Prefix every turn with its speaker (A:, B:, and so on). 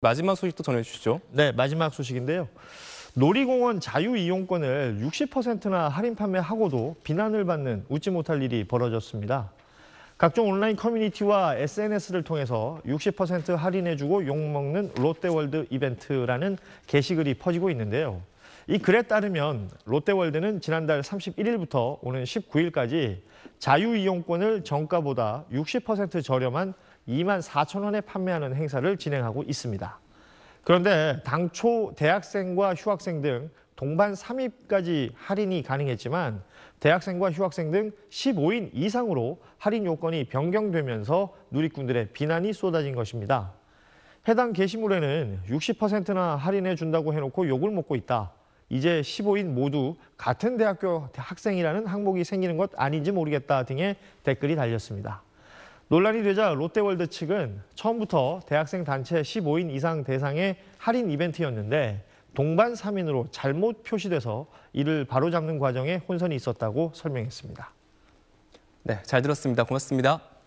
A: 마지막 소식도 전해주시죠. 네, 마지막 소식인데요. 놀이공원 자유이용권을 60%나 할인 판매하고도 비난을 받는 웃지 못할 일이 벌어졌습니다. 각종 온라인 커뮤니티와 SNS를 통해서 60% 할인해주고 욕먹는 롯데월드 이벤트라는 게시글이 퍼지고 있는데요. 이 글에 따르면 롯데월드는 지난달 31일부터 오는 19일까지 자유이용권을 정가보다 60% 저렴한 2만 4천 원에 판매하는 행사를 진행하고 있습니다. 그런데 당초 대학생과 휴학생 등 동반 3입까지 할인이 가능했지만 대학생과 휴학생 등 15인 이상으로 할인 요건이 변경되면서 누리꾼들의 비난이 쏟아진 것입니다. 해당 게시물에는 60%나 할인해 준다고 해놓고 욕을 먹고 있다. 이제 15인 모두 같은 대학교 학생이라는 항목이 생기는 것 아닌지 모르겠다 등의 댓글이 달렸습니다. 논란이 되자 롯데월드 측은 처음부터 대학생 단체 15인 이상 대상의 할인 이벤트였는데 동반 3인으로 잘못 표시돼서 이를 바로잡는 과정에 혼선이 있었다고 설명했습니다. 네, 잘 들었습니다. 고맙습니다.